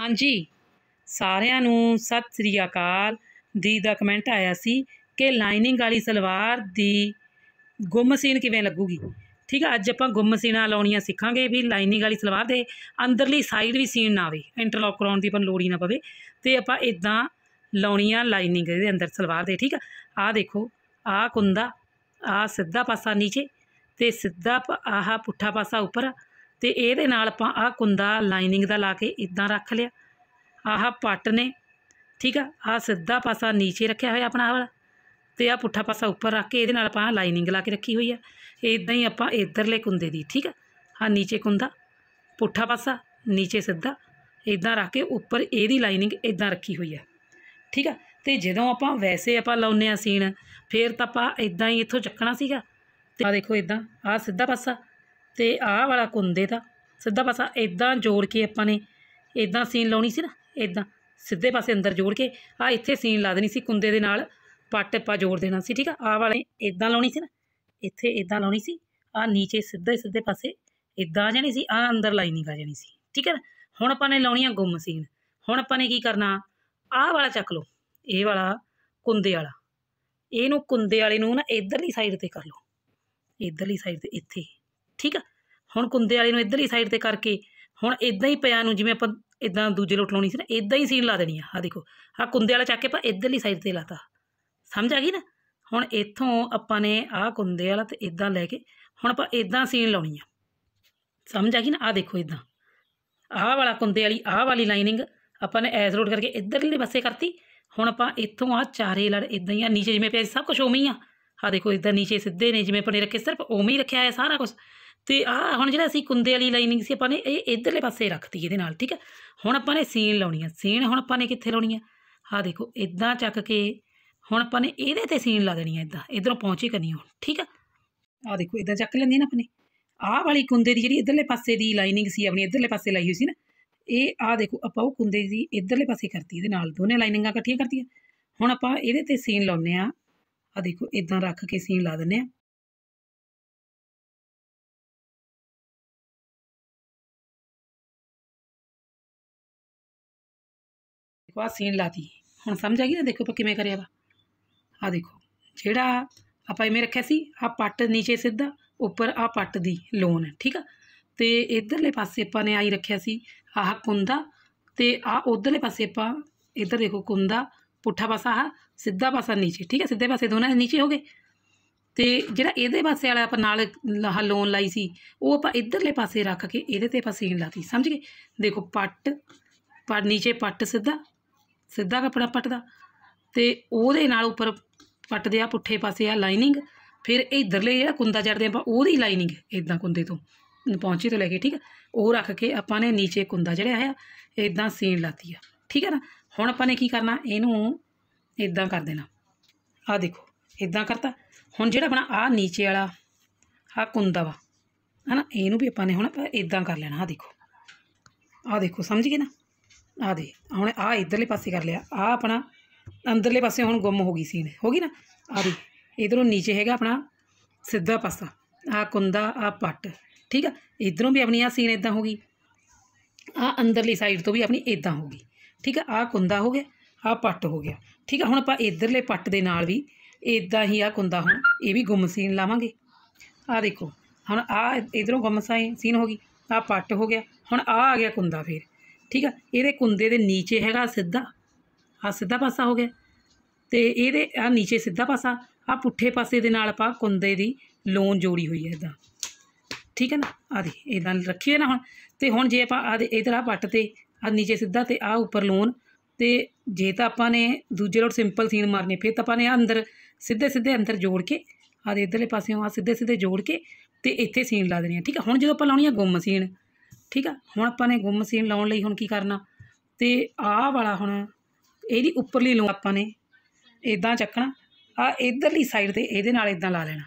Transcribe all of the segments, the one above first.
ਹਾਂਜੀ ਸਾਰਿਆਂ ਨੂੰ ਸਤਿ ਸ੍ਰੀ ਅਕਾਲ ਦੀ ਦਾ ਕਮੈਂਟ ਆਇਆ ਸੀ ਕਿ ਲਾਈਨਿੰਗ ਵਾਲੀ ਸਲਵਾਰ ਦੀ ਗੁੰਮ ਸੀਨ ਕਿਵੇਂ ਲੱਗੂਗੀ ਠੀਕ ਹੈ ਅੱਜ ਆਪਾਂ ਗੁੰਮ ਸੀਨਾ ਲਾਉਣੀਆਂ ਸਿੱਖਾਂਗੇ ਵੀ ਲਾਈਨਿੰਗ ਵਾਲੀ ਸਲਵਾਰ ਦੇ ਅੰਦਰਲੀ ਸਾਈਡ ਵੀ ਸੀਨ ਨਾ ਆਵੇ ਇੰਟਰਲੌਕ ਕਰਾਉਣ ਦੀ ਆਪਾਂ ਲੋੜ ਹੀ ਨਾ ਪਵੇ ਤੇ ਆਪਾਂ ਇਦਾਂ ਲਾਉਣੀਆਂ ਲਾਈਨਿੰਗ ਦੇ ਅੰਦਰ ਸਲਵਾਰ ਦੇ ਠੀਕ ਆ ਆ ਦੇਖੋ ਆ ਕੁੰਦਾ ਆ ਸਿੱਧਾ ਪਾਸਾ ਨੀਚੇ ਤੇ ਸਿੱਧਾ ਆਹ ਪੁੱਠਾ ਪਾਸਾ ਉੱਪਰ ਤੇ ਇਹਦੇ ਨਾਲ ਆਪਾਂ ਆਹ ਕੁੰਦਾ ਲਾਈਨਿੰਗ ਦਾ ਲਾ ਕੇ ਇਦਾਂ ਰੱਖ ਲਿਆ ਆਹ ਪੱਟ ਨੇ ਠੀਕ ਆ ਆਹ ਸਿੱਧਾ ਪਾਸਾ ਨੀਚੇ ਰੱਖਿਆ ਹੋਇਆ ਆਪਣਾ ਵਾਲਾ ਤੇ ਆਹ ਪੁੱਠਾ ਪਾਸਾ ਉੱਪਰ ਰੱਖ ਕੇ ਇਹਦੇ ਨਾਲ ਆਪਾਂ ਲਾਈਨਿੰਗ ਲਾ ਕੇ ਰੱਖੀ ਹੋਈ ਆ ਇਦਾਂ ਹੀ ਆਪਾਂ ਇਧਰਲੇ ਕੁੰਦੇ ਦੀ ਠੀਕ ਆ ਆਹ ਨੀਚੇ ਕੁੰਦਾ ਪੁੱਠਾ ਪਾਸਾ ਨੀਚੇ ਸਿੱਧਾ ਇਦਾਂ ਰੱਖ ਕੇ ਉੱਪਰ ਇਹਦੀ ਲਾਈਨਿੰਗ ਇਦਾਂ ਰੱਖੀ ਹੋਈ ਆ ਠੀਕ ਆ ਤੇ ਜਦੋਂ ਆਪਾਂ ਵੈਸੇ ਆਪਾਂ ਲਾਉਨੇ ਆ ਸੀਨ ਫੇਰ ਤਾਂ ਆਪਾਂ ਇਦਾਂ ਹੀ ਇੱਥੋਂ ਚੱਕਣਾ ਸੀਗਾ ਤੇ ਆ ਦੇਖੋ ਇਦਾਂ ਆ ਸਿੱਧਾ ਪਾਸਾ ਤੇ ਆਹ ਵਾਲਾ ਕੁੰਦੇ ਦਾ ਸਿੱਧਾ ਪਾਸਾ ਇਦਾਂ ਜੋੜ ਕੇ ਆਪਾਂ ਨੇ ਇਦਾਂ ਸੀਨ ਲਾਉਣੀ ਸੀ ਨਾ ਇਦਾਂ ਸਿੱਧੇ ਪਾਸੇ ਅੰਦਰ ਜੋੜ ਕੇ ਆ ਇੱਥੇ ਸੀਨ ਲਾ ਦੇਣੀ ਸੀ ਕੁੰਦੇ ਦੇ ਨਾਲ ਪੱਟ ਆਪਾਂ ਜੋੜ ਦੇਣਾ ਸੀ ਠੀਕ ਆ ਆਹ ਵਾਲੇ ਇਦਾਂ ਲਾਉਣੀ ਸੀ ਨਾ ਇੱਥੇ ਇਦਾਂ ਲਾਉਣੀ ਸੀ ਆ ਨੀਚੇ ਸਿੱਧੇ ਸਿੱਧੇ ਪਾਸੇ ਇਦਾਂ ਜਾਣੀ ਸੀ ਆ ਅੰਦਰ ਲਾਈਨਿੰਗ ਆ ਜਾਣੀ ਸੀ ਠੀਕ ਹੈ ਹੁਣ ਆਪਾਂ ਨੇ ਲਾਉਣੀ ਆ ਗੁੰਮ ਸੀਨ ਹੁਣ ਆਪਾਂ ਨੇ ਕੀ ਕਰਨਾ ਆਹ ਵਾਲਾ ਚੱਕ ਲਓ ਇਹ ਵਾਲਾ ਕੁੰਦੇ ਵਾਲਾ ਇਹਨੂੰ ਕੁੰਦੇ ਵਾਲੇ ਨੂੰ ਨਾ ਇਧਰਲੀ ਸਾਈਡ ਤੇ ਕਰ ਲਓ ਇਧਰਲੀ ਸਾਈਡ ਤੇ ਇੱਥੇ ਠੀਕ ਆ ਹੁਣ ਕੁੰਦੇ ਵਾਲੀ ਨੂੰ ਇਧਰਲੀ ਸਾਈਡ ਤੇ ਕਰਕੇ ਹੁਣ ਇਦਾਂ ਹੀ ਪਿਆ ਨੂੰ ਜਿਵੇਂ ਆਪਾਂ ਇਦਾਂ ਦੂਜੇ ਲੋਟ ਲਾਉਣੀ ਸੀ ਨਾ ਇਦਾਂ ਹੀ ਸੀਨ ਲਾ ਦੇਣੀ ਆ ਆ ਦੇਖੋ ਆ ਕੁੰਦੇ ਵਾਲਾ ਚੱਕ ਕੇ ਆਪਾਂ ਇਧਰਲੀ ਸਾਈਡ ਤੇ ਲਾਤਾ ਸਮਝ ਆ ਗਈ ਨਾ ਹੁਣ ਇੱਥੋਂ ਆਪਾਂ ਨੇ ਆ ਕੁੰਦੇ ਵਾਲਾ ਤੇ ਇਦਾਂ ਲੈ ਕੇ ਹੁਣ ਆਪਾਂ ਇਦਾਂ ਸੀਨ ਲਾਉਣੀ ਆ ਸਮਝ ਆ ਗਈ ਨਾ ਆ ਦੇਖੋ ਇਦਾਂ ਆਹ ਵਾਲਾ ਕੁੰਦੇ ਵਾਲੀ ਆਹ ਵਾਲੀ ਲਾਈਨਿੰਗ ਆਪਾਂ ਨੇ ਐਸ ਰੋਡ ਕਰਕੇ ਇਧਰਲੇ ਪਾਸੇ ਕਰਤੀ ਹੁਣ ਆਪਾਂ ਇੱਥੋਂ ਆ ਚਾਰੇ ਲੜ ਇਦਾਂ ਹੀ ਆ ਨੀਚੇ ਜਿਵੇਂ ਪਿਆ ਸਭ ਕੁਝ ਉਵੇਂ ਹੀ ਆ ਆ ਦੇਖੋ ਇਦਾਂ ਨੀਚੇ ਸਿੱਧੇ ਨੇ ਜਿਵੇਂ ਆਪਣੇ ਰੱਖੇ ਸਿਰਫ ਉਵੇਂ ਹੀ ਰੱਖਿਆ ਹੈ ਸਾਰਾ ਕੁਝ ਤੇ ਆ ਹੁਣ ਜਿਹੜਾ ਅਸੀਂ ਕੁੰਦੇ ਵਾਲੀ ਲਾਈਨਿੰਗ ਸੀ ਆਪਾਂ ਨੇ ਇਹ ਇਧਰਲੇ ਪਾਸੇ ਰੱਖਤੀ ਇਹਦੇ ਨਾਲ ਠੀਕ ਹੈ ਹੁਣ ਆਪਾਂ ਨੇ ਸੀਨ ਲਾਉਣੀ ਹੈ ਸੀਨ ਹੁਣ ਆਪਾਂ ਨੇ ਕਿੱਥੇ ਲਾਉਣੀ ਹੈ ਆ ਦੇਖੋ ਇਦਾਂ ਚੱਕ ਕੇ ਹੁਣ ਆਪਾਂ ਨੇ ਇਹਦੇ ਤੇ ਸੀਨ ਲਾ ਦੇਣੀ ਹੈ ਇਦਾਂ ਇਧਰੋਂ ਪਹੁੰਚੇ ਕਰਨੀ ਹੁਣ ਠੀਕ ਹੈ ਆ ਦੇਖੋ ਇਦਾਂ ਚੱਕ ਲੈਂਦੀ ਨਾ ਆਪਣੇ ਆਹ ਵਾਲੀ ਕੁੰਦੇ ਦੀ ਜਿਹੜੀ ਇਧਰਲੇ ਪਾਸੇ ਦੀ ਲਾਈਨਿੰਗ ਸੀ ਆਪਣੀ ਇਧਰਲੇ ਪਾਸੇ ਲਾਈ ਹੋਈ ਸੀ ਨਾ ਇਹ ਆ ਦੇਖੋ ਆਪਾਂ ਉਹ ਕੁੰਦੇ ਦੀ ਇਧਰਲੇ ਪਾਸੇ ਕਰਤੀ ਇਹਦੇ ਨਾਲ ਦੋਨੇ ਲਾਈਨਿੰਗਾਂ ਇਕੱਠੀਆਂ ਕਰਤੀਆਂ ਹੁਣ ਆਪਾਂ ਇਹਦੇ ਤੇ ਸੀਨ ਲਾਉਨੇ ਆ ਆ ਦੇਖੋ ਇਦਾਂ ਰੱਖ ਕੇ ਸੀਨ ਲਾ ਦਿੰਨੇ ਆ ਦੇਖੋ ਆ ਸੀਨ ਲਾਤੀ ਹੁਣ ਸਮਝ ਆ ਗਈ ਨਾ ਦੇਖੋ ਆਪਾਂ ਕਿਵੇਂ ਕਰਿਆ ਵਾ ਆ ਦੇਖੋ ਜਿਹੜਾ ਆਪਾਂ ਇਵੇਂ ਰੱਖਿਆ ਸੀ ਆ ਪੱਟ ਨੀਚੇ ਸਿੱਧਾ ਉੱਪਰ ਆ ਪੱਟ ਦੀ ਲੋਨ ਹੈ ਠੀਕ ਆ ਤੇ ਇਧਰਲੇ ਪਾਸੇ ਆਪਾਂ ਨੇ ਆਈ ਰੱਖਿਆ ਸੀ ਆਹ ਕੁੰਦਾ ਤੇ ਆ ਉਧਰਲੇ ਪਾਸੇ ਆਪਾਂ ਇਧਰ ਦੇਖੋ ਕੁੰਦਾ ਪੁੱਠਾ ਪਾਸਾ ਆ ਸਿੱਧਾ ਪਾਸਾ ਨੀਚੇ ਠੀਕ ਆ ਸਿੱਧੇ ਪਾਸੇ ਦੋਨਾਂ ਦੇ ਨੀਚੇ ਹੋ ਗਏ ਤੇ ਜਿਹੜਾ ਇਹਦੇ ਪਾਸੇ ਵਾਲਾ ਆਪਾਂ ਨਾਲ ਲਾਹ ਲੋਨ ਲਾਈ ਸੀ ਉਹ ਆਪਾਂ ਇਧਰਲੇ ਪਾਸੇ ਰੱਖ ਕੇ ਇਹਦੇ ਤੇ ਆਪਾਂ ਸੀਨ ਲਾਤੀ ਸਮਝ ਗਏ ਦੇਖੋ ਪੱਟ ਪਰ ਨੀਚੇ ਪੱਟ ਸਿੱਧਾ ਸਿੱਧਾ ਕੱਪੜਾ ਪੱਟਦਾ ਤੇ ਉਹਦੇ ਨਾਲ ਉੱਪਰ ਪੱਟਦੇ ਆ ਪੁੱਠੇ ਪਾਸੇ ਆ ਲਾਈਨਿੰਗ ਫਿਰ ਇਧਰਲੇ ਜਿਹੜਾ ਕੁੰਦਾ ਚੜਦੇ ਆਪਾਂ ਉਹਦੀ ਲਾਈਨਿੰਗ ਇਦਾਂ ਕੁੰਦੇ ਤੋਂ ਪਹੁੰਚੀ ਤੋਂ ਲੈ ਕੇ ਠੀਕ ਉਹ ਰੱਖ ਕੇ ਆਪਾਂ ਨੇ نیچے ਕੁੰਦਾ ਜਿਹੜਾ ਆ ਇਦਾਂ ਸੀਨ ਲਾਤੀ ਆ ਠੀਕ ਹੈ ਨਾ ਹੁਣ ਆਪਾਂ ਨੇ ਕੀ ਕਰਨਾ ਇਹਨੂੰ ਇਦਾਂ ਕਰ ਦੇਣਾ ਆ ਦੇਖੋ ਇਦਾਂ ਕਰਤਾ ਹੁਣ ਜਿਹੜਾ ਆਪਣਾ ਆ نیچے ਵਾਲਾ ਆ ਕੁੰਦਾ ਵਾ ਹਨਾ ਇਹਨੂੰ ਵੀ ਆਪਾਂ ਨੇ ਹੁਣ ਇਦਾਂ ਕਰ ਲੈਣਾ ਆ ਦੇਖੋ ਆ ਦੇਖੋ ਸਮਝ ਗਏ ਨਾ ਆ ਦੇ ਹੁਣ ਆ ਇਧਰਲੇ ਪਾਸੇ ਕਰ ਲਿਆ ਆ ਆਪਣਾ ਅੰਦਰਲੇ ਪਾਸੇ ਹੁਣ ਗੁੰਮ ਹੋ ਗਈ ਸੀਨ ਹੋ ਗਈ ਨਾ ਆ ਦੇ ਇਧਰੋਂ ਨੀਚੇ ਹੈਗਾ ਆਪਣਾ ਸਿੱਧਾ ਪਾਸਾ ਆ ਕੁੰਦਾ ਆ ਪੱਟ ਠੀਕ ਆ ਇਧਰੋਂ ਵੀ ਆਪਣੀ ਆ ਸੀਨ ਇਦਾਂ ਹੋ ਗਈ ਆ ਅੰਦਰਲੀ ਸਾਈਡ ਤੋਂ ਵੀ ਆਪਣੀ ਇਦਾਂ ਹੋ ਗਈ ਠੀਕ ਆ ਆ ਕੁੰਦਾ ਹੋ ਗਿਆ ਆ ਪੱਟ ਹੋ ਗਿਆ ਠੀਕ ਆ ਹੁਣ ਆਪਾਂ ਇਧਰਲੇ ਪੱਟ ਦੇ ਨਾਲ ਵੀ ਇਦਾਂ ਹੀ ਆ ਕੁੰਦਾ ਹੁਣ ਇਹ ਵੀ ਗੁੰਮ ਸੀਨ ਲਾਵਾਂਗੇ ਆ ਦੇਖੋ ਹੁਣ ਆ ਇਧਰੋਂ ਗੁੰਮ ਸੀਨ ਹੋ ਗਈ ਆ ਪੱਟ ਹੋ ਗਿਆ ਹੁਣ ਆ ਆ ਗਿਆ ਕੁੰਦਾ ਫੇਰ ਠੀਕ ਆ ਇਹਦੇ ਕੁੰਦੇ ਦੇ ਨੀਚੇ ਹੈਗਾ ਸਿੱਧਾ ਆ ਸਿੱਧਾ ਪਾਸਾ ਹੋ ਗਿਆ ਤੇ ਇਹਦੇ ਆ ਨੀਚੇ ਸਿੱਧਾ ਪਾਸਾ ਆ ਪੁੱਠੇ ਪਾਸੇ ਦੇ ਨਾਲ ਆਪਾਂ ਕੁੰਦੇ ਦੀ ਲੋਨ ਜੋੜੀ ਹੋਈ ਹੈ ਇਦਾਂ ਠੀਕ ਹੈ ਨਾ ਆ ਦੇ ਇਦਾਂ ਰੱਖੀਏ ਨਾ ਹੁਣ ਤੇ ਹੁਣ ਜੇ ਆਪਾਂ ਆ ਦੇ ਇਧਰ ਆ ਪੱਟ ਤੇ ਆ ਨੀਚੇ ਸਿੱਧਾ ਤੇ ਆ ਉੱਪਰ ਲੋਨ ਤੇ ਜੇ ਤਾਂ ਆਪਾਂ ਨੇ ਦੂਜੇ ਲੋਟ ਸਿੰਪਲ ਸੀਨ ਮਾਰਨੇ ਫਿਰ ਤਾਂ ਆਪਾਂ ਨੇ ਅੰਦਰ ਸਿੱਧੇ ਸਿੱਧੇ ਅੰਦਰ ਜੋੜ ਕੇ ਆ ਦੇ ਇਧਰਲੇ ਪਾਸੇ ਆ ਸਿੱਧੇ ਸਿੱਧੇ ਜੋੜ ਕੇ ਤੇ ਇੱਥੇ ਸੀਨ ਲਾ ਦੇਣੀ ਹੈ ਠੀਕ ਹੈ ਹੁਣ ਜਦੋਂ ਆਪਾਂ ਲਾਉਣੀ ਆ ਗੁੰਮ ਸੀਨ ਠੀਕ ਆ ਹੁਣ ਆਪਾਂ ਨੇ ਗੁੰਮ ਸੀਨ ਲਾਉਣ ਲਈ ਹੁਣ ਕੀ ਕਰਨਾ ਤੇ ਆਹ ਵਾਲਾ ਹੁਣ ਇਹਦੀ ਉੱਪਰਲੀ ਲੋ ਆਪਾਂ ਨੇ ਇਦਾਂ ਚੱਕਣਾ ਆ ਇਧਰਲੀ ਸਾਈਡ ਤੇ ਇਹਦੇ ਨਾਲ ਇਦਾਂ ਲਾ ਲੈਣਾ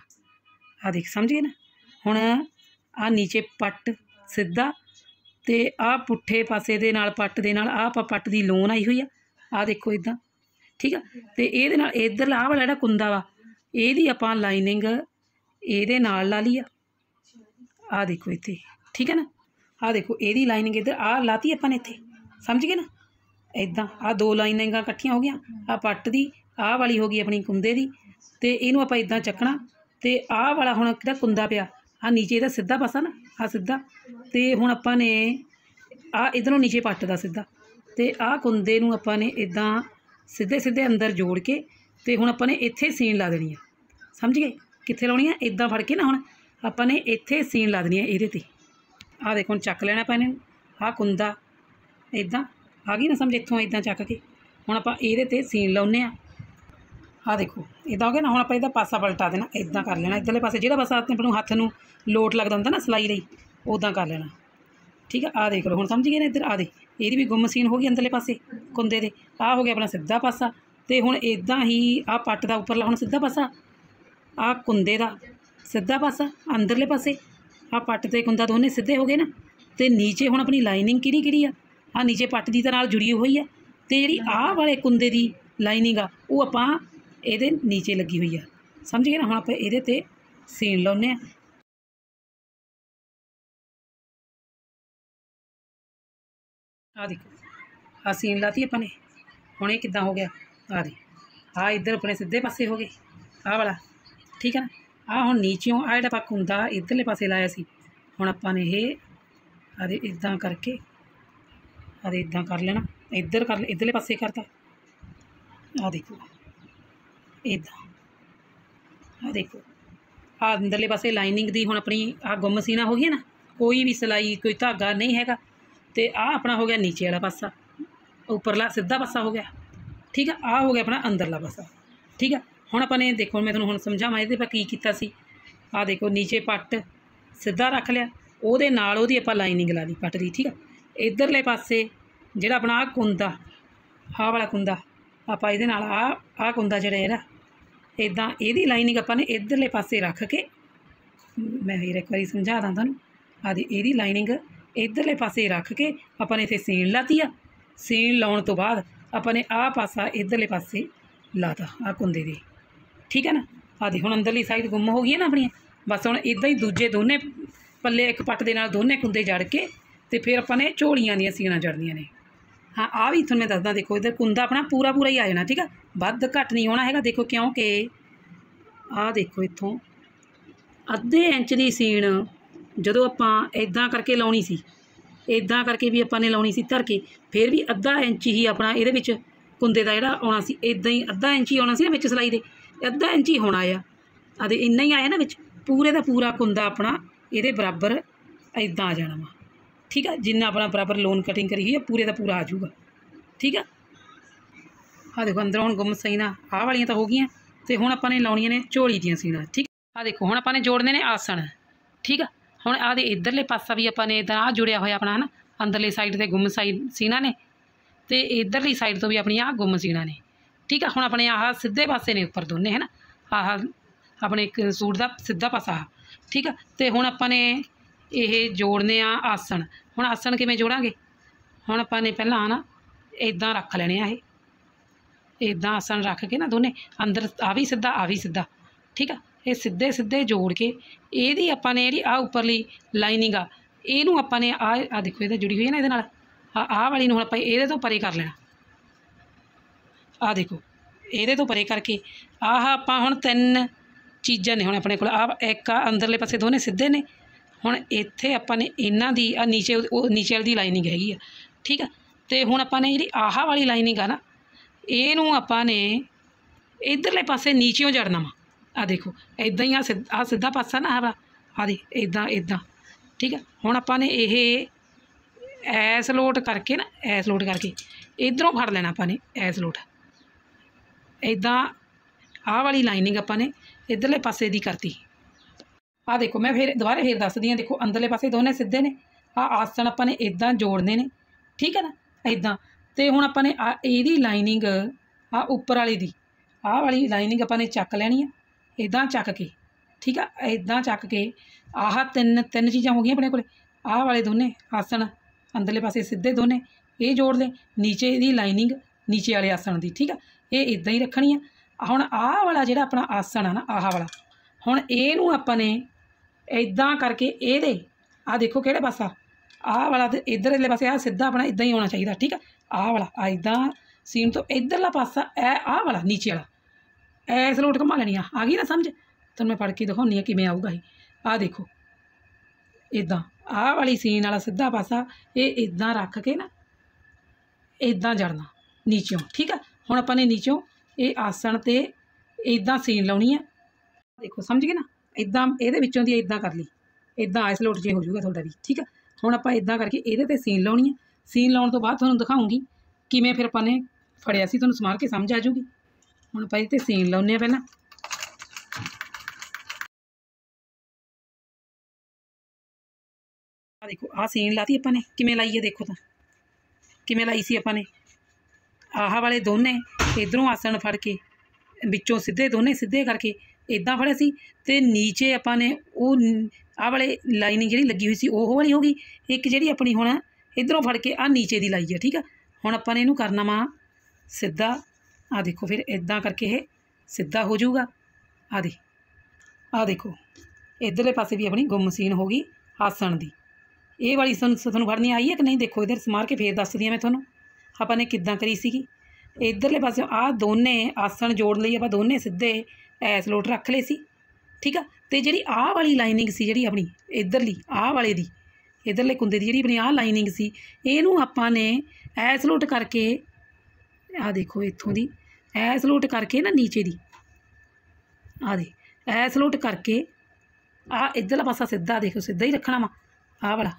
ਆ ਦੇਖ ਸਮਝੀ ਨਾ ਹੁਣ ਆ ਨੀਚੇ ਪੱਟ ਸਿੱਧਾ ਤੇ ਆ ਪੁੱਠੇ ਪਾਸੇ ਦੇ ਨਾਲ ਪੱਟ ਦੇ ਨਾਲ ਆ ਆਪਾਂ ਪੱਟ ਦੀ ਲੋਨ ਆਈ ਹੋਈ ਆ ਆ ਦੇਖੋ ਇਦਾਂ ਠੀਕ ਆ ਤੇ ਇਹਦੇ ਨਾਲ ਇਧਰ ਆ ਵਾਲਾ ਜਿਹੜਾ ਕੁੰਦਾ ਵਾ ਇਹਦੀ ਆਪਾਂ ਲਾਈਨਿੰਗ ਇਹਦੇ ਨਾਲ ਲਾ ਲਈ ਆ ਆ ਦੇਖੋ ਇੱਥੇ ਠੀਕ ਹੈ ਨਾ ਆ ਦੇਖੋ ਇਹਦੀ ਲਾਈਨਿੰਗ ਇੱਧਰ ਆ ਲਾਤੀ ਆਪਾਂ ਨੇ ਇੱਥੇ ਸਮਝ ਗਏ ਨਾ ਇਦਾਂ ਆ ਦੋ ਲਾਈਨਿੰਗਾਂ ਇਕੱਠੀਆਂ ਹੋ ਗਈਆਂ ਆ ਪੱਟ ਦੀ ਆਹ ਵਾਲੀ ਹੋ ਗਈ ਆਪਣੀ ਕੁੰਦੇ ਦੀ ਤੇ ਇਹਨੂੰ ਆਪਾਂ ਇਦਾਂ ਚੱਕਣਾ ਤੇ ਆਹ ਵਾਲਾ ਹੁਣ ਕਿਹੜਾ ਕੁੰਦਾ ਪਿਆ ਆ ਨੀਚੇ ਇਹਦਾ ਸਿੱਧਾ ਪਾਸਾ ਨਾ ਆ ਸਿੱਧਾ ਤੇ ਹੁਣ ਆਪਾਂ ਨੇ ਆ ਇਧਰੋਂ ਨੀਚੇ ਪੱਟ ਦਾ ਸਿੱਧਾ ਤੇ ਆਹ ਕੁੰਦੇ ਨੂੰ ਆਪਾਂ ਨੇ ਇਦਾਂ ਸਿੱਧੇ ਸਿੱਧੇ ਅੰਦਰ ਜੋੜ ਕੇ ਤੇ ਹੁਣ ਆਪਾਂ ਨੇ ਇੱਥੇ ਸੀਨ ਲਾ ਦੇਣੀ ਆ ਸਮਝ ਗਏ ਕਿੱਥੇ ਲਾਉਣੀ ਆ ਇਦਾਂ ਫੜ ਕੇ ਨਾ ਹੁਣ ਆਪਾਂ ਨੇ ਇੱਥੇ ਸੀਨ ਲਾ ਦੇਣੀ ਆ ਇਹਦੇ ਤੇ ਆ ਦੇਖੋ ਹੁਣ ਚੱਕ ਲੈਣਾ ਪੈਣੇ ਇਹਨੂੰ ਕੁੰਦਾ ਇਦਾਂ ਆ ਗਈ ਨਾ ਸਮਝ ਇੱਥੋਂ ਇਦਾਂ ਚੱਕ ਕੇ ਹੁਣ ਆਪਾਂ ਇਹਦੇ ਤੇ ਸੀਨ ਲਾਉਨੇ ਆ ਆ ਦੇਖੋ ਇਦਾਂ ਹੋ ਗਿਆ ਨਾ ਹੁਣ ਆਪਾਂ ਇਹਦਾ ਪਾਸਾ ਪਲਟਾ ਦੇਣਾ ਇਦਾਂ ਕਰ ਲੈਣਾ ਇਧਰਲੇ ਪਾਸੇ ਜਿਹੜਾ ਪਾਸਾ ਆਪਣੇ ਨੂੰ ਹੱਥ ਨੂੰ ਲੋਟ ਲੱਗਦਾ ਹੁੰਦਾ ਨਾ ਸਲਾਈ ਲਈ ਉਦਾਂ ਕਰ ਲੈਣਾ ਠੀਕ ਆ ਆ ਦੇਖ ਲਓ ਹੁਣ ਸਮਝ ਗਏ ਨਾ ਇੱਧਰ ਆ ਦੇ ਇਹਦੀ ਵੀ ਗੁੰਮ ਸੀਨ ਹੋ ਗਈ ਅੰਦਰਲੇ ਪਾਸੇ ਕੁੰਦੇ ਦੇ ਆ ਹੋ ਗਿਆ ਆਪਣਾ ਸਿੱਧਾ ਪਾਸਾ ਤੇ ਹੁਣ ਇਦਾਂ ਹੀ ਆ ਪੱਟ ਦਾ ਉੱਪਰਲਾ ਹੁਣ ਸਿੱਧਾ ਪਾਸਾ ਆ ਕੁੰਦੇ ਦਾ ਸਿੱਧਾ ਪਾਸਾ ਅੰਦਰਲੇ ਪਾਸੇ ਆ ਪੱਟ ਤੇ ਕੁੰਦਾ ਦੋਨੇ ਸਿੱਧੇ ਹੋ ਗਏ ਨਾ ਤੇ ਨੀਚੇ ਹੁਣ ਆਪਣੀ ਲਾਈਨਿੰਗ ਕਿਹੜੀ ਕਿਹੜੀ ਆ ਆ ਨੀਚੇ ਪੱਟ ਦੀ ਤਰ੍ਹਾਂ ਨਾਲ ਜੁੜੀ ਹੋਈ ਆ ਤੇ ਜਿਹੜੀ ਆਹ ਵਾਲੇ ਕੁੰਦੇ ਦੀ ਲਾਈਨਿੰਗ ਆ ਉਹ ਆਪਾਂ ਇਹਦੇ ਨੀਚੇ ਲੱਗੀ ਹੋਈ ਆ ਸਮਝ ਗਏ ਨਾ ਹੁਣ ਆਪਾਂ ਇਹਦੇ ਤੇ ਸੀਨ ਲਾਉਨੇ ਆ ਆ ਦੇਖੋ ਆ ਸੀਨ ਲਾਤੀ ਆਪਾਂ ਨੇ ਹੁਣ ਇਹ ਕਿੱਦਾਂ ਹੋ ਗਿਆ ਆ ਦੇ ਆ ਇੱਧਰ ਆਪਣੇ ਸਿੱਧੇ ਪਾਸੇ ਹੋ ਗਏ ਆ ਵਾਲਾ ਠੀਕ ਹੈ ਨਾ ਆ ਹੁਣ ਨੀਚਿਓਂ ਆ ਜਿਹੜਾ ਪੱਕ ਹੁੰਦਾ ਇਧਰਲੇ ਪਾਸੇ ਲਾਇਆ ਸੀ ਹੁਣ ਆਪਾਂ ਨੇ ਇਹ ਆਦੇ ਇਦਾਂ ਕਰਕੇ ਆਦੇ ਇਦਾਂ ਕਰ ਲੈਣਾ ਇੱਧਰ ਕਰ ਇਧਰਲੇ ਪਾਸੇ ਕਰਤਾ ਆ ਦੇਖੋ ਇਦਾਂ ਆ ਦੇਖੋ ਆ ਅੰਦਰਲੇ ਪਾਸੇ ਲਾਈਨਿੰਗ ਦੀ ਹੁਣ ਆਪਣੀ ਆ ਗੁੰਮ ਸੀਨਾ ਹੋ ਗਈ ਨਾ ਕੋਈ ਵੀ ਸਲਾਈ ਕੋਈ ਧਾਗਾ ਨਹੀਂ ਹੈਗਾ ਤੇ ਆ ਆਪਣਾ ਹੋ ਗਿਆ ਨੀਚੇ ਵਾਲਾ ਪਾਸਾ ਉੱਪਰਲਾ ਸਿੱਧਾ ਪਾਸਾ ਹੋ ਗਿਆ ਠੀਕ ਆ ਆ ਹੋ ਗਿਆ ਆਪਣਾ ਅੰਦਰਲਾ ਪਾਸਾ ਠੀਕ ਆ ਹੁਣ ਆਪਾਂ ਨੇ ਦੇਖੋ ਮੈਂ ਤੁਹਾਨੂੰ ਹੁਣ ਸਮਝਾਵਾਂ ਇਹਦੇ ਪਾ ਕੀ ਕੀਤਾ ਸੀ ਆ ਦੇਖੋ ਨੀਚੇ ਪੱਟ ਸਿੱਧਾ ਰੱਖ ਲਿਆ ਉਹਦੇ ਨਾਲ ਉਹਦੀ ਆਪਾਂ ਲਾਈਨਿੰਗ ਲਾ ਲਈ ਪੱਟ ਦੀ ਠੀਕ ਆ ਇਧਰਲੇ ਪਾਸੇ ਜਿਹੜਾ ਆਪਣਾ ਆ ਕੁੰਦਾ ਆ ਵਾਲਾ ਕੁੰਦਾ ਆਪਾਂ ਇਹਦੇ ਨਾਲ ਆ ਆ ਕੁੰਦਾ ਜਿਹੜਾ ਇਹਦਾ ਇਦਾਂ ਇਹਦੀ ਲਾਈਨਿੰਗ ਆਪਾਂ ਨੇ ਇਧਰਲੇ ਪਾਸੇ ਰੱਖ ਕੇ ਮੈਂ ਫਿਰ ਇੱਕ ਵਾਰੀ ਸਮਝਾ ਦਾਂ ਤੁਹਾਨੂੰ ਆਦੀ ਇਹਦੀ ਲਾਈਨਿੰਗ ਇਧਰਲੇ ਪਾਸੇ ਰੱਖ ਕੇ ਆਪਾਂ ਨੇ ਇਥੇ ਸੀਨ ਲਾਤੀ ਆ ਸੀਨ ਲਾਉਣ ਤੋਂ ਬਾਅਦ ਆਪਾਂ ਨੇ ਆ ਪਾਸਾ ਇਧਰਲੇ ਪਾਸੇ ਲਾਤਾ ਆ ਕੁੰਦੇ ਦੀ ਠੀਕ ਹੈ ਨਾ ਆ ਦੇ ਹੁਣ ਅੰਦਰਲੀ ਸਾਈਡ ਗੁੰਮ ਹੋ ਗਈ ਹੈ ਨਾ ਆਪਣੀ ਬਸ ਹੁਣ ਇਦਾਂ ਹੀ ਦੂਜੇ ਦੋਨੇ ਪੱਲੇ ਇੱਕ ਪੱਟ ਦੇ ਨਾਲ ਦੋਨੇ ਕੁੰਦੇ ਜੜ ਕੇ ਤੇ ਫਿਰ ਆਪਾਂ ਨੇ ਝੋਲੀਆਂ ਦੀਆਂ ਸੀਣਾ ਜੜਨੀਆਂ ਨੇ ਹਾਂ ਆ ਵੀ ਤੁਹਾਨੂੰ ਮੈਂ ਦੱਸਦਾ ਦੇਖੋ ਇਧਰ ਕੁੰਦਾ ਆਪਣਾ ਪੂਰਾ ਪੂਰਾ ਹੀ ਆ ਜਾਣਾ ਠੀਕ ਆ ਵੱਧ ਘੱਟ ਨਹੀਂ ਹੋਣਾ ਹੈਗਾ ਦੇਖੋ ਕਿਉਂਕਿ ਆ ਦੇਖੋ ਇੱਥੋਂ ਅੱਧੇ ਇੰਚ ਦੀ ਸੀਣ ਜਦੋਂ ਆਪਾਂ ਇਦਾਂ ਕਰਕੇ ਲਾਉਣੀ ਸੀ ਇਦਾਂ ਕਰਕੇ ਵੀ ਆਪਾਂ ਨੇ ਲਾਉਣੀ ਸੀ ਧਰ ਕੇ ਫਿਰ ਵੀ ਅੱਧਾ ਇੰਚ ਹੀ ਆਪਣਾ ਇਹਦੇ ਵਿੱਚ ਕੁੰਦੇ ਦਾ ਜਿਹੜਾ ਆਉਣਾ ਸੀ ਇਦਾਂ ਹੀ ਅੱਧਾ ਇੰਚ ਹੀ ਆਉਣਾ ਸੀ ਵਿੱਚ ਸਲਾਈ ਦੇ ਅੱਧਾ ਇੰਚ ਹੀ ਹੋਣਾ ਆ ਅਤੇ ਇੰਨਾ ਹੀ ਆਇਆ ਨਾ ਵਿੱਚ ਪੂਰੇ ਦਾ ਪੂਰਾ ਕੁੰਦਾ ਆਪਣਾ ਇਹਦੇ ਬਰਾਬਰ ਇਦਾਂ ਆ ਜਾਣਾ ਵਾ ਠੀਕ ਆ ਜਿੰਨਾ ਆਪਣਾ ਬਰਾਬਰ ਲੋਨ ਕਟਿੰਗ ਕਰੀ ਹੋਈ ਪੂਰੇ ਦਾ ਪੂਰਾ ਆ ਜਾਊਗਾ ਠੀਕ ਆ ਆ ਦੇਖੋ ਅੰਦਰੋਂ ਹੁਣ ਗੁੰਮ ਸੀਨਾ ਆਹ ਵਾਲੀਆਂ ਤਾਂ ਹੋ ਗਈਆਂ ਤੇ ਹੁਣ ਆਪਾਂ ਨੇ ਲਾਉਣੀਆਂ ਨੇ ਝੋਲੀ ਦੀਆਂ ਸੀਨਾ ਠੀਕ ਆ ਦੇਖੋ ਹੁਣ ਆਪਾਂ ਨੇ ਜੋੜਨੇ ਨੇ ਆਸਣ ਠੀਕ ਆ ਹੁਣ ਆ ਦੇ ਇਧਰਲੇ ਪਾਸਾ ਵੀ ਆਪਾਂ ਨੇ ਇਦਾਂ ਆ ਜੁੜਿਆ ਹੋਇਆ ਆਪਣਾ ਹਨਾ ਅੰਦਰਲੀ ਸਾਈਡ ਤੇ ਗੁੰਮ ਸਹੀ ਸੀਨਾ ਨੇ ਤੇ ਇਧਰਲੀ ਸਾਈਡ ਤੋਂ ਵੀ ਆਪਣੀ ਆ ਗੁੰਮ ਸੀਨਾ ਨੇ ਠੀਕ ਆ ਹੁਣ ਆਪਣੇ ਆਹ ਸਿੱਧੇ ਪਾਸੇ ਨੇ ਉੱਪਰ ਦੋਨੇ ਹੈ ਨਾ ਆਹ ਆਪਣੇ ਇੱਕ ਸੂਟ ਦਾ ਸਿੱਧਾ ਪਾਸਾ ਠੀਕ ਆ ਤੇ ਹੁਣ ਆਪਾਂ ਨੇ ਇਹ ਜੋੜਨੇ ਆ ਆਸਣ ਹੁਣ ਆਸਣ ਕਿਵੇਂ ਜੋੜਾਂਗੇ ਹੁਣ ਆਪਾਂ ਨੇ ਪਹਿਲਾਂ ਨਾ ਇਦਾਂ ਰੱਖ ਲੈਣੇ ਆ ਇਹ ਇਦਾਂ ਆਸਣ ਰੱਖ ਕੇ ਨਾ ਦੋਨੇ ਅੰਦਰ ਆ ਵੀ ਸਿੱਧਾ ਆ ਵੀ ਸਿੱਧਾ ਠੀਕ ਆ ਇਹ ਸਿੱਧੇ ਸਿੱਧੇ ਜੋੜ ਕੇ ਇਹਦੀ ਆਪਾਂ ਨੇ ਜਿਹੜੀ ਆ ਉੱਪਰਲੀ ਲਾਈਨਿੰਗ ਆ ਇਹਨੂੰ ਆਪਾਂ ਨੇ ਆ ਆ ਦੇਖੋ ਇਹਦਾ ਜੁੜੀ ਹੋਈ ਹੈ ਨਾ ਇਹਦੇ ਨਾਲ ਆ ਆ ਵਾਲੀ ਨੂੰ ਹੁਣ ਆਪਾਂ ਇਹਦੇ ਤੋਂ ਪਰੇ ਕਰ ਲੈਣਾ ਆ ਦੇਖੋ ਇਹਦੇ ਤੋਂ ਪਰੇ ਕਰਕੇ ਆਹ ਆਪਾਂ ਹੁਣ ਤਿੰਨ ਚੀਜ਼ਾਂ ਨੇ ਹੁਣ ਆਪਣੇ ਕੋਲ ਆ ਇੱਕ ਆ ਅੰਦਰਲੇ ਪਾਸੇ ਦੋਨੇ ਸਿੱਧੇ ਨੇ ਹੁਣ ਇੱਥੇ ਆਪਾਂ ਨੇ ਇਹਨਾਂ ਦੀ ਆ ਨੀਚੇ ਉਹ ਨੀਚੇ ਵਾਲੀ ਲਾਈਨਿੰਗ ਹੈਗੀ ਆ ਠੀਕ ਆ ਤੇ ਹੁਣ ਆਪਾਂ ਨੇ ਜਿਹੜੀ ਆਹ ਵਾਲੀ ਲਾਈਨਿੰਗ ਆ ਨਾ ਇਹਨੂੰ ਆਪਾਂ ਨੇ ਇਧਰਲੇ ਪਾਸੇ ਨੀਚਿਓਂ ਜੜਨਾ ਵਾ ਆ ਦੇਖੋ ਇਦਾਂ ਹੀ ਆ ਆ ਸਿੱਧਾ ਪਾਸਾ ਨਾ ਹਵਾ ਆ ਦੇ ਇਦਾਂ ਇਦਾਂ ਠੀਕ ਆ ਹੁਣ ਆਪਾਂ ਨੇ ਇਹ ਐਸ ਲੋਟ ਕਰਕੇ ਨਾ ਐਸ ਲੋਟ ਕਰਕੇ ਇਧਰੋਂ ਫੜ ਲੈਣਾ ਆਪਾਂ ਨੇ ਐਸ ਲੋਟ ਇਦਾਂ ਆਹ ਵਾਲੀ ਲਾਈਨਿੰਗ ਆਪਾਂ ਨੇ ਇਧਰਲੇ ਪਾਸੇ ਦੀ ਕਰਤੀ ਆ ਦੇਖੋ ਮੈਂ ਫਿਰ ਦੁਬਾਰਾ ਫਿਰ ਦੱਸਦੀ ਆ ਦੇਖੋ ਅੰਦਰਲੇ ਪਾਸੇ ਦੋਨੇ ਸਿੱਧੇ ਨੇ ਆ ਆਸਣ ਆਪਾਂ ਨੇ ਇਦਾਂ ਜੋੜਨੇ ਨੇ ਠੀਕ ਹੈ ਨਾ ਇਦਾਂ ਤੇ ਹੁਣ ਆਪਾਂ ਨੇ ਆ ਇਹਦੀ ਲਾਈਨਿੰਗ ਆ ਉੱਪਰ ਵਾਲੀ ਦੀ ਆਹ ਵਾਲੀ ਲਾਈਨਿੰਗ ਆਪਾਂ ਨੇ ਚੱਕ ਲੈਣੀ ਆ ਇਦਾਂ ਚੱਕ ਕੇ ਠੀਕ ਆ ਇਦਾਂ ਚੱਕ ਕੇ ਆਹ ਤਿੰਨ ਤਿੰਨ ਚੀਜ਼ਾਂ ਹੋ ਗਈਆਂ ਆਪਣੇ ਕੋਲੇ ਆਹ ਵਾਲੇ ਦੋਨੇ ਆਸਣ ਅੰਦਰਲੇ ਪਾਸੇ ਸਿੱਧੇ ਦੋਨੇ ਇਹ ਜੋੜ ਲੈ ਨੀਚੇ ਦੀ ਲਾਈਨਿੰਗ ਨੀਚੇ ਵਾਲੇ ਆਸਣ ਦੀ ਠੀਕ ਆ ਇਹ ਇਦਾਂ ਹੀ ਰੱਖਣੀ ਆ ਹੁਣ ਆਹ ਵਾਲਾ ਜਿਹੜਾ ਆਪਣਾ ਆਸਣ ਆ ਨਾ ਆਹ ਵਾਲਾ ਹੁਣ ਇਹ ਨੂੰ ਆਪਾਂ ਨੇ ਇਦਾਂ ਕਰਕੇ ਇਹਦੇ ਆ ਦੇਖੋ ਕਿਹੜੇ ਪਾਸਾ ਆਹ ਵਾਲਾ ਤੇ ਇਧਰਲੇ ਪਾਸੇ ਆ ਸਿੱਧਾ ਆਪਣਾ ਇਦਾਂ ਹੀ ਹੋਣਾ ਚਾਹੀਦਾ ਠੀਕ ਆ ਆਹ ਵਾਲਾ ਆ ਇਦਾਂ ਸੀਨ ਤੋਂ ਇਧਰਲਾ ਪਾਸਾ ਐ ਆਹ ਵਾਲਾ ਨੀਚੇ ਵਾਲਾ ਐਸ ਲੋਟ ਘੁਮਾ ਲੈਣੀ ਆ ਆ ਗਈ ਨਾ ਸਮਝ ਤਨ ਮੈਂ ਪੜ ਕੇ ਦਿਖਾਉਣੀ ਆ ਕਿਵੇਂ ਆਊਗਾ ਇਹ ਆ ਦੇਖੋ ਇਦਾਂ ਆਹ ਵਾਲੀ ਸੀਨ ਵਾਲਾ ਸਿੱਧਾ ਪਾਸਾ ਇਹ ਇਦਾਂ ਰੱਖ ਕੇ ਨਾ ਇਦਾਂ ਜੜਨਾ ਨੀਚੋਂ ਠੀਕ ਆ ਹੁਣ ਆਪਾਂ ਨੇ ਨੀਚੋਂ ਇਹ ਆਸਣ ਤੇ ਇਦਾਂ ਸੀਨ ਲਾਉਣੀ ਆ ਦੇਖੋ ਸਮਝ ਗਏ ਨਾ ਇਦਾਂ ਇਹਦੇ ਵਿੱਚੋਂ ਦੀ ਇਦਾਂ ਕਰ ਲਈ ਇਦਾਂ ਲੋਟ ਜੇ ਹੋ ਜਾਊਗਾ ਤੁਹਾਡਾ ਵੀ ਠੀਕ ਆ ਹੁਣ ਆਪਾਂ ਇਦਾਂ ਕਰਕੇ ਇਹਦੇ ਤੇ ਸੀਨ ਲਾਉਣੀ ਆ ਸੀਨ ਲਾਉਣ ਤੋਂ ਬਾਅਦ ਤੁਹਾਨੂੰ ਦਿਖਾਉਂਗੀ ਕਿਵੇਂ ਫਿਰ ਆਪਾਂ ਨੇ ਫੜਿਆ ਸੀ ਤੁਹਾਨੂੰ ਸਮਾਰ ਕੇ ਸਮਝ ਆ ਜਾਊਗੀ ਹੁਣ ਆਪਾਂ ਇਹਦੇ ਤੇ ਸੀਨ ਲਾਉਨੇ ਆ ਪਹਿਲਾਂ ਆ ਦੇਖੋ ਆ ਸੀਨ ਲਾਤੀ ਆਪਾਂ ਨੇ ਕਿਵੇਂ ਲਾਈਏ ਦੇਖੋ ਤਾਂ ਕਿਵੇਂ ਲਾਈ ਸੀ ਆਪਾਂ ਨੇ ਆਹ ਵਾਲੇ ਦੋਨੇ ਇਧਰੋਂ ਆਸਣ ਫੜ ਕੇ ਵਿੱਚੋਂ ਸਿੱਧੇ ਦੋਨੇ ਸਿੱਧੇ ਕਰਕੇ ਇਦਾਂ ਫੜਿਆ ਸੀ ਤੇ ਨੀਚੇ ਆਪਾਂ ਨੇ ਉਹ ਆਹ ਵਾਲੇ ਲਾਈਨਿੰਗ ਜਿਹੜੀ ਲੱਗੀ ਹੋਈ ਸੀ ਉਹ ਵਾਲੀ ਹੋ ਗਈ ਇੱਕ ਜਿਹੜੀ ਆਪਣੀ ਹੁਣ ਇਧਰੋਂ ਫੜ ਕੇ ਆ ਨੀਚੇ ਦੀ ਲਾਈ ਹੈ ਠੀਕ ਆ ਹੁਣ ਆਪਾਂ ਨੇ ਇਹਨੂੰ ਕਰਨਾ ਵਾ ਸਿੱਧਾ ਆ ਦੇਖੋ ਫਿਰ ਇਦਾਂ ਕਰਕੇ ਇਹ ਸਿੱਧਾ ਹੋ ਜਾਊਗਾ ਆ ਦੇ ਆ ਦੇਖੋ ਇਧਰਲੇ ਪਾਸੇ ਵੀ ਆਪਣੀ ਗੁੰਮ ਮਸ਼ੀਨ ਹੋ ਗਈ ਆਸਣ ਦੀ ਇਹ ਵਾਲੀ ਤੁਹਾਨੂੰ ਤੁਹਾਨੂੰ ਫੜਨੀ ਆਈ ਹੈ ਕਿ ਨਹੀਂ ਦੇਖੋ ਇਧਰ ਸਮਾਰ ਕੇ ਫੇਰ ਦੱਸਦੀ ਆ ਮੈਂ ਤੁਹਾਨੂੰ ਆਪਾਂ ਨੇ ਕਿੱਦਾਂ ਕਰੀ ਸੀਗੀ ਇਧਰਲੇ ਪਾਸੇ ਆ ਦੋਨੇ ਆਸਣ ਜੋੜ ਲਈ ਆਪਾਂ ਦੋਨੇ ਸਿੱਧੇ ਐਸ ਲੋਟ ਰੱਖ ਲਏ ਸੀ ਠੀਕ ਆ ਤੇ ਜਿਹੜੀ ਆਹ ਵਾਲੀ ਲਾਈਨਿੰਗ ਸੀ ਜਿਹੜੀ ਆਪਣੀ ਇਧਰਲੀ ਆਹ ਵਾਲੇ ਦੀ ਇਧਰਲੇ ਕੁੰਦੇ ਦੀ ਜਿਹੜੀ ਆਪਣੀ ਆਹ ਲਾਈਨਿੰਗ ਸੀ ਇਹਨੂੰ ਆਪਾਂ ਨੇ ਐਸ ਲੋਟ ਕਰਕੇ ਆ ਦੇਖੋ ਇੱਥੋਂ ਦੀ ਐਸ ਲੋਟ ਕਰਕੇ ਨਾ ਨੀਚੇ ਦੀ ਆ ਦੇ ਐਸ ਲੋਟ ਕਰਕੇ ਆ ਇਧਰਲਾ ਪਾਸਾ ਸਿੱਧਾ ਦੇਖੋ ਸਿੱਧਾ ਹੀ ਰੱਖਣਾ ਵਾ ਆਹ ਵਾਲਾ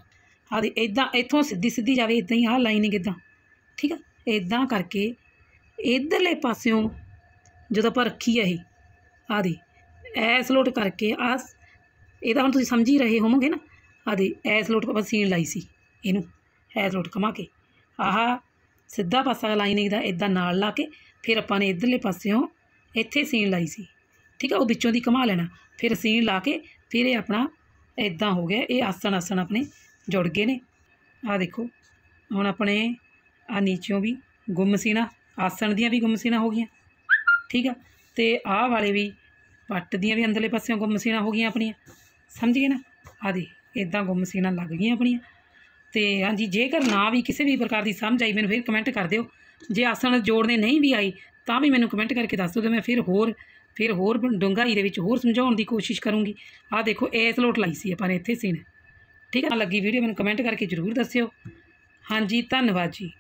ਆ ਦੇ ਇਦਾਂ ਇੱਥੋਂ ਸਿੱਧੀ ਸਿੱਧੀ ਜਾਵੇ ਇਦਾਂ ਹੀ ਆਹ ਲਾਈਨਿੰਗ ਇਦਾਂ ਠੀਕ ਹੈ ਇਦਾਂ ਕਰਕੇ ਇਧਰਲੇ ਪਾਸਿਓਂ ਜਦੋਂ ਆਪਾਂ ਰੱਖੀ ਆ ਇਹ ਆ ਦੇ ਐਸ ਲੋਟ ਕਰਕੇ ਆ ਇਹਦਾ ਹੁਣ ਤੁਸੀਂ ਸਮਝ ਹੀ ਰਹੇ ਹੋਵੋਗੇ ਨਾ ਆ ਦੇ ਐਸ ਲੋਟ ਆਪਾਂ ਸੀਨ ਲਾਈ ਸੀ ਇਹਨੂੰ ਐਸ ਲੋਟ ਕਮਾ ਕੇ ਆਹਾ ਸਿੱਧਾ ਪਾਸਾ ਲਾਈਨਿੰਗ ਦਾ ਇਦਾਂ ਨਾਲ ਲਾ ਕੇ ਫਿਰ ਆਪਾਂ ਨੇ ਇਧਰਲੇ ਪਾਸਿਓਂ ਇੱਥੇ ਸੀਨ ਲਾਈ ਸੀ ਠੀਕ ਆ ਉਹ ਵਿੱਚੋਂ ਦੀ ਕਮਾ ਲੈਣਾ ਫਿਰ ਸੀਨ ਲਾ ਕੇ ਫਿਰ ਇਹ ਆਪਣਾ ਇਦਾਂ ਹੋ ਗਿਆ ਇਹ ਆਸਣ ਆਸਣ ਆਪਣੇ ਜੁੜ ਗਏ ਨੇ ਆ ਦੇਖੋ ਹੁਣ ਆਪਣੇ ਆ ਨੀਚਿਓਂ ਵੀ ਗੁੰਮ ਨਾ ਆਸਣ ਦੀਆਂ ਵੀ ਗੁੰਮ ਨਾ ਹੋ ਗਈਆਂ ਠੀਕ ਆ ਤੇ ਆਹ ਵਾਲੇ ਵੀ ਪੱਟ ਦੀਆਂ ਵੀ ਅੰਦਰਲੇ ਪਾਸਿਓਂ ਨਾ ਹੋ ਗਈਆਂ ਆਪਣੀਆਂ ਸਮਝ ਗਏ ਨਾ ਆ ਦੇ ਇਦਾਂ ਨਾ ਲੱਗ ਗਈਆਂ ਆਪਣੀਆਂ ਤੇ ਹਾਂਜੀ ਜੇਕਰ ਨਾ ਵੀ ਕਿਸੇ ਵੀ ਪ੍ਰਕਾਰ ਦੀ ਸਮਝ ਆਈ ਮੈਨੂੰ ਫਿਰ ਕਮੈਂਟ ਕਰ ਦਿਓ ਜੇ ਆਸਣ ਜੋੜਨੇ ਨਹੀਂ ਵੀ ਆਈ ਤਾਂ ਵੀ ਮੈਨੂੰ ਕਮੈਂਟ ਕਰਕੇ ਦੱਸ ਦਿਓ ਤੇ ਮੈਂ ਫਿਰ ਹੋਰ ਫਿਰ ਹੋਰ ਡੂੰਘਾਈ ਦੇ ਵਿੱਚ ਹੋਰ ਸਮਝਾਉਣ ਦੀ ਕੋਸ਼ਿਸ਼ ਕਰੂੰਗੀ ਆ ਦੇਖੋ ਇਸ ਲੋਟ ਲਾਈ ਸੀ ਆਪਾਂ ਨੇ ਇੱਥੇ ਸੀਨ ਠੀਕ ਆ ਲੱਗੀ ਵੀਡੀਓ ਮੈਨੂੰ ਕਮੈਂਟ ਕਰਕੇ ਜ਼ਰੂਰ ਦੱਸਿਓ ਹਾਂਜੀ ਧੰਨਵਾਦ ਜੀ